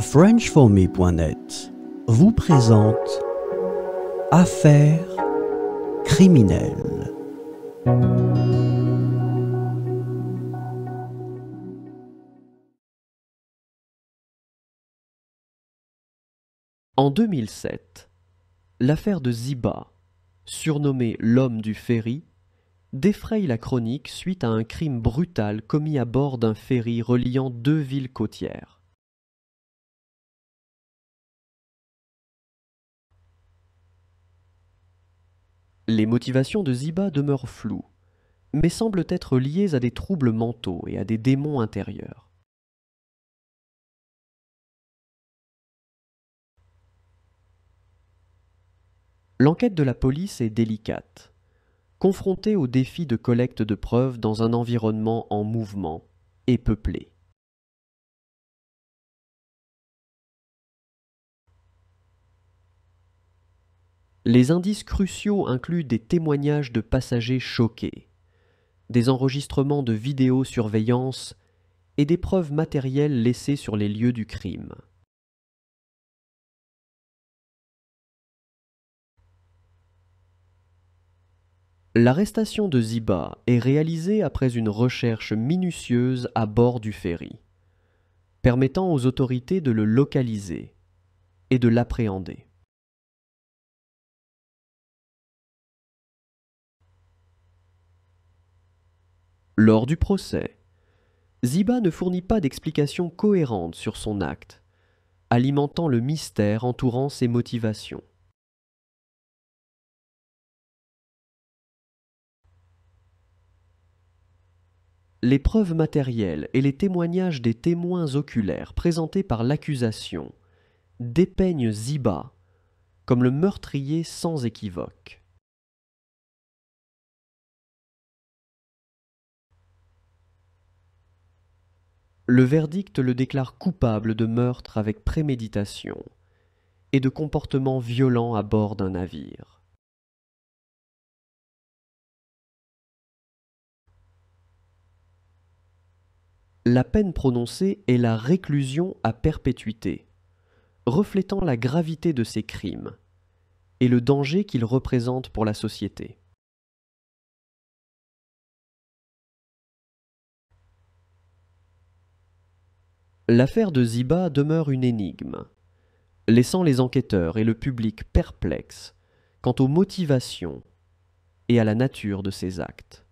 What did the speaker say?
FrenchForMe.net vous présente Affaires criminelles. En 2007, l'affaire de Ziba, surnommé l'homme du ferry, défraye la chronique suite à un crime brutal commis à bord d'un ferry reliant deux villes côtières. Les motivations de Ziba demeurent floues, mais semblent être liées à des troubles mentaux et à des démons intérieurs. L'enquête de la police est délicate. Confrontée au défis de collecte de preuves dans un environnement en mouvement et peuplé. Les indices cruciaux incluent des témoignages de passagers choqués, des enregistrements de vidéosurveillance et des preuves matérielles laissées sur les lieux du crime. L'arrestation de Ziba est réalisée après une recherche minutieuse à bord du ferry, permettant aux autorités de le localiser et de l'appréhender. Lors du procès, Ziba ne fournit pas d'explication cohérente sur son acte, alimentant le mystère entourant ses motivations. Les preuves matérielles et les témoignages des témoins oculaires présentés par l'accusation dépeignent Ziba comme le meurtrier sans équivoque. le verdict le déclare coupable de meurtre avec préméditation et de comportement violent à bord d'un navire. La peine prononcée est la réclusion à perpétuité, reflétant la gravité de ses crimes et le danger qu'ils représentent pour la société. l'affaire de Ziba demeure une énigme, laissant les enquêteurs et le public perplexes quant aux motivations et à la nature de ses actes.